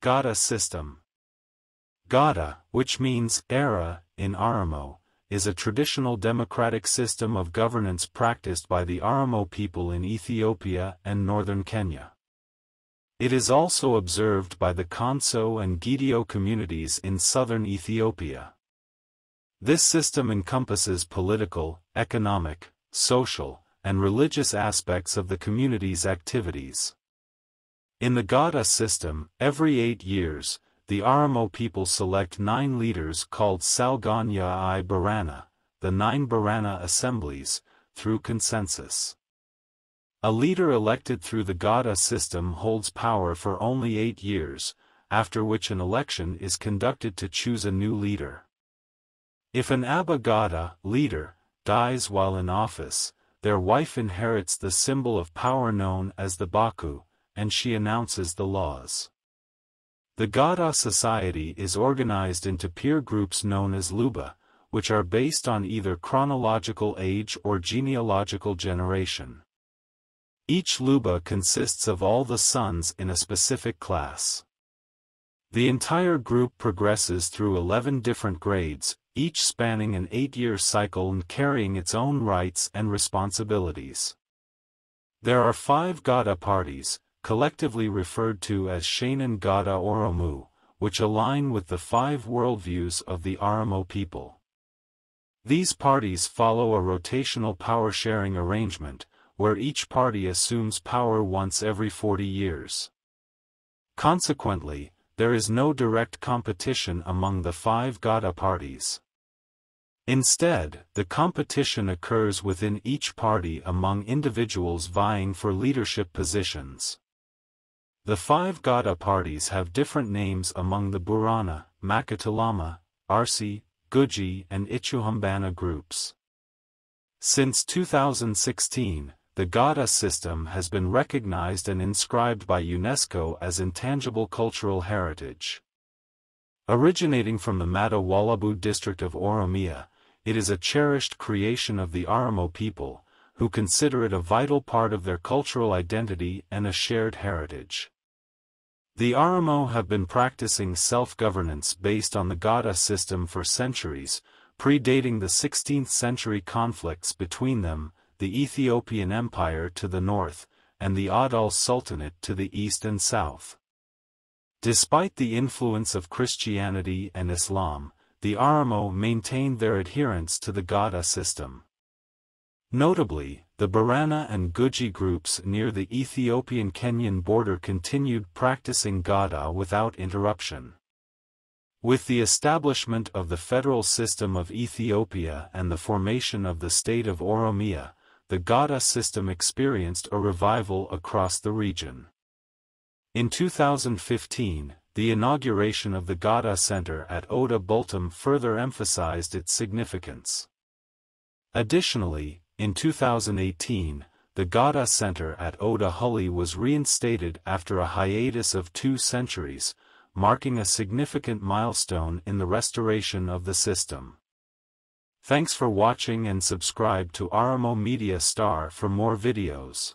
Gada system. Gada, which means era in Aramo, is a traditional democratic system of governance practiced by the Aramo people in Ethiopia and northern Kenya. It is also observed by the Kanso and Gidio communities in southern Ethiopia. This system encompasses political, economic, social, and religious aspects of the community's activities. In the Gada system, every eight years, the Aramo people select nine leaders called Salganya i Barana, the nine Barana assemblies, through consensus. A leader elected through the Gada system holds power for only eight years, after which an election is conducted to choose a new leader. If an Abhagada leader dies while in office, their wife inherits the symbol of power known as the Baku, and she announces the laws. The Gada society is organized into peer groups known as Luba, which are based on either chronological age or genealogical generation. Each Luba consists of all the sons in a specific class. The entire group progresses through 11 different grades, each spanning an eight-year cycle and carrying its own rights and responsibilities. There are five Gada parties, collectively referred to as Shainan Gada Oromo, which align with the five worldviews of the Aramo people. These parties follow a rotational power-sharing arrangement, where each party assumes power once every 40 years. Consequently, there is no direct competition among the five Gada parties. Instead, the competition occurs within each party among individuals vying for leadership positions. The five Gada parties have different names among the Burana, Makatalama, Arsi, Guji and Ichuhambana groups. Since 2016, the Gada system has been recognized and inscribed by UNESCO as intangible cultural heritage. Originating from the Mata district of Oromia, it is a cherished creation of the Oromo people, who consider it a vital part of their cultural identity and a shared heritage. The RMO have been practicing self-governance based on the Gata system for centuries, predating the 16th-century conflicts between them, the Ethiopian Empire to the north, and the Adal Sultanate to the east and south. Despite the influence of Christianity and Islam, the Aramo maintained their adherence to the Gada system. Notably, the Barana and Guji groups near the Ethiopian-Kenyan border continued practicing Gada without interruption. With the establishment of the federal system of Ethiopia and the formation of the state of Oromia, the Gada system experienced a revival across the region. In 2015, the inauguration of the Gada Center at Oda Bultum further emphasized its significance. Additionally, in 2018, the Gada Center at Odahulli was reinstated after a hiatus of two centuries, marking a significant milestone in the restoration of the system. Thanks for watching and subscribe to Aramo Media Star for more videos.